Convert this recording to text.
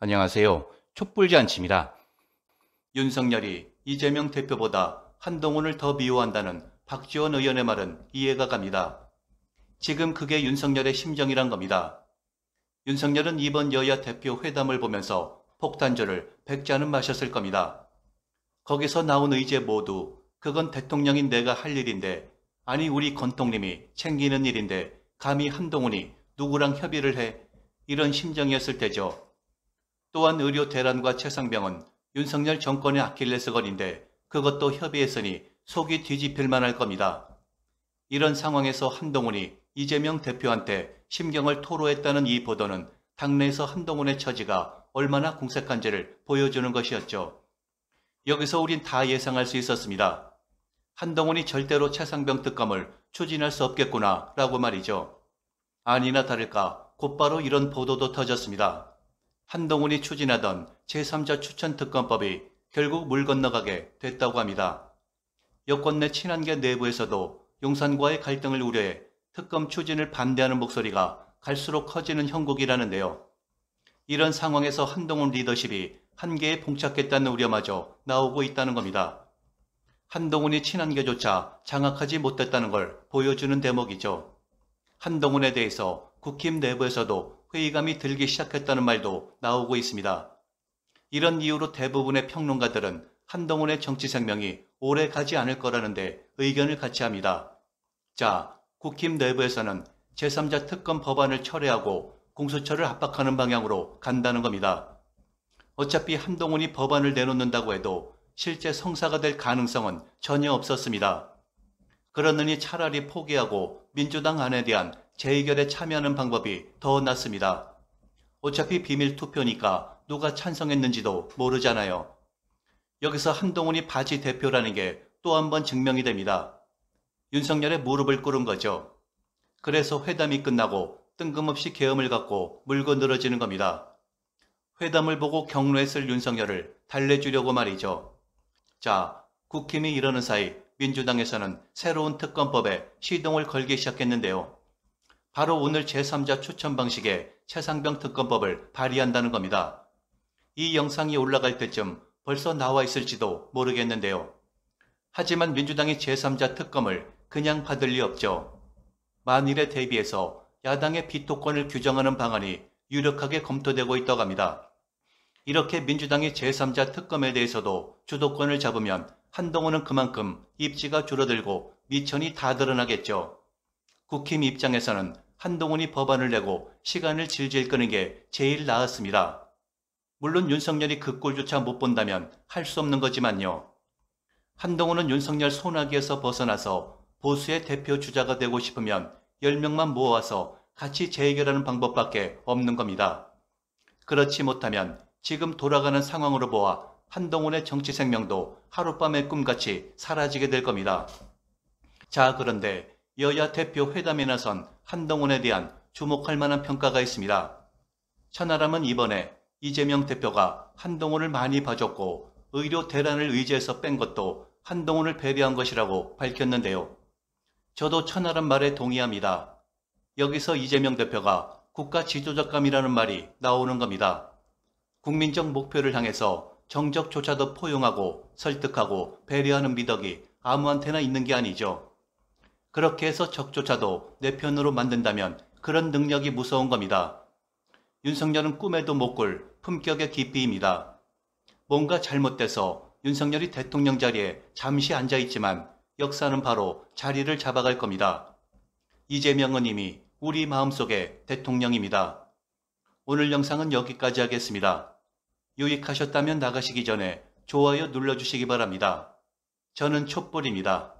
안녕하세요. 촛불잔치입니다. 윤석열이 이재명 대표보다 한동훈을 더 미워한다는 박지원 의원의 말은 이해가 갑니다. 지금 그게 윤석열의 심정이란 겁니다. 윤석열은 이번 여야 대표 회담을 보면서 폭탄절을 백자는 마셨을 겁니다. 거기서 나온 의제 모두 그건 대통령인 내가 할 일인데 아니 우리 권통님이 챙기는 일인데 감히 한동훈이 누구랑 협의를 해 이런 심정이었을 때죠. 또한 의료 대란과 최상병은 윤석열 정권의 아킬레스건인데 그것도 협의했으니 속이 뒤집힐 만할 겁니다. 이런 상황에서 한동훈이 이재명 대표한테 심경을 토로했다는 이 보도는 당내에서 한동훈의 처지가 얼마나 궁색한지를 보여주는 것이었죠. 여기서 우린 다 예상할 수 있었습니다. 한동훈이 절대로 최상병 특검을 추진할 수 없겠구나 라고 말이죠. 아니나 다를까 곧바로 이런 보도도 터졌습니다. 한동훈이 추진하던 제3자 추천특검법이 결국 물 건너가게 됐다고 합니다. 여권 내 친한계 내부에서도 용산과의 갈등을 우려해 특검 추진을 반대하는 목소리가 갈수록 커지는 형국이라는데요. 이런 상황에서 한동훈 리더십이 한계에 봉착했다는 우려마저 나오고 있다는 겁니다. 한동훈이 친한계조차 장악하지 못했다는 걸 보여주는 대목이죠. 한동훈에 대해서 국힘 내부에서도 회의감이 들기 시작했다는 말도 나오고 있습니다. 이런 이유로 대부분의 평론가들은 한동훈의 정치 생명이 오래 가지 않을 거라는데 의견을 같이 합니다. 자, 국힘 내부에서는 제3자 특검 법안을 철회하고 공수처를 압박하는 방향으로 간다는 겁니다. 어차피 한동훈이 법안을 내놓는다고 해도 실제 성사가 될 가능성은 전혀 없었습니다. 그러느니 차라리 포기하고 민주당 안에 대한 제 의견에 참여하는 방법이 더 낫습니다. 어차피 비밀 투표니까 누가 찬성했는지도 모르잖아요. 여기서 한동훈이 바지 대표라는 게 또 한 번 증명이 됩니다. 윤석열의 무릎을 꿇은 거죠. 그래서 회담이 끝나고 뜬금없이 계엄을 갖고 물고 늘어지는 겁니다. 회담을 보고 경로했을 윤석열을 달래주려고 말이죠. 자, 국힘이 이러는 사이 민주당에서는 새로운 특검법에 시동을 걸기 시작했는데요. 바로 오늘 제3자 추천 방식의 최상병 특검법을 발의한다는 겁니다. 이 영상이 올라갈 때쯤 벌써 나와 있을지도 모르겠는데요. 하지만 민주당이 제3자 특검을 그냥 받을 리 없죠. 만일에 대비해서 야당의 비토권을 규정하는 방안이 유력하게 검토되고 있다고 합니다. 이렇게 민주당이 제3자 특검에 대해서도 주도권을 잡으면 한동훈은 그만큼 입지가 줄어들고 미천이 다 드러나겠죠. 국힘 입장에서는 한동훈이 법안을 내고 시간을 질질 끄는 게 제일 나았습니다. 물론 윤석열이 그 꼴조차 못 본다면 할 수 없는 거지만요. 한동훈은 윤석열 소나기에서 벗어나서 보수의 대표 주자가 되고 싶으면 10명만 모아서 같이 재해결하는 방법밖에 없는 겁니다. 그렇지 못하면 지금 돌아가는 상황으로 보아 한동훈의 정치 생명도 하룻밤의 꿈같이 사라지게 될 겁니다. 자, 그런데 여야 대표 회담에 나선 한동훈에 대한 주목할 만한 평가가 있습니다. 천하람은 이번에 이재명 대표가 한동훈을 많이 봐줬고 의료 대란을 의지해서 뺀 것도 한동훈을 배려한 것이라고 밝혔는데요. 저도 천하람 말에 동의합니다. 여기서 이재명 대표가 국가 지도적감이라는 말이 나오는 겁니다. 국민적 목표를 향해서 정적조차도 포용하고 설득하고 배려하는 미덕이 아무한테나 있는 게 아니죠. 그렇게 해서 적조차도 내 편으로 만든다면 그런 능력이 무서운 겁니다. 윤석열은 꿈에도 못 꿀 품격의 깊이입니다. 뭔가 잘못돼서 윤석열이 대통령 자리에 잠시 앉아있지만 역사는 바로 자리를 잡아갈 겁니다. 이재명은 이미 우리 마음속의 대통령입니다. 오늘 영상은 여기까지 하겠습니다. 유익하셨다면 나가시기 전에 좋아요 눌러주시기 바랍니다. 저는 촛불입니다.